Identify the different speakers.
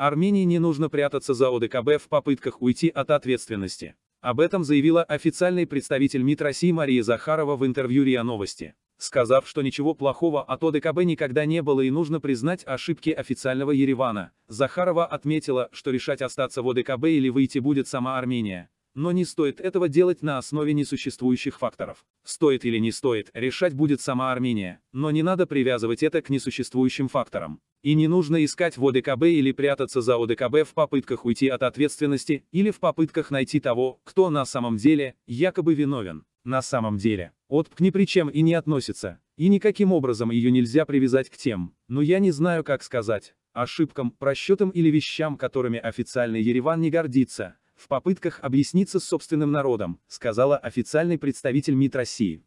Speaker 1: Армении не нужно прятаться за ОДКБ в попытках уйти от ответственности. Об этом заявила официальный представитель МИД России Мария Захарова в интервью РИА Новости, сказав, что ничего плохого от ОДКБ никогда не было и нужно признать ошибки официального Еревана. Захарова отметила, что решать остаться в ОДКБ или выйти будет сама Армения. Но не стоит этого делать на основе несуществующих факторов. Стоит или не стоит, решать будет сама Армения, но не надо привязывать это к несуществующим факторам. И не нужно искать в ОДКБ или прятаться за ОДКБ в попытках уйти от ответственности или в попытках найти того, кто на самом деле, якобы виновен. На самом деле, ОТПК ни при чем и не относится, и никаким образом ее нельзя привязать к тем, но ну я не знаю как сказать, ошибкам, просчетам или вещам, которыми официальный Ереван не гордится, в попытках объясниться с собственным народом, сказала официальный представитель МИД России.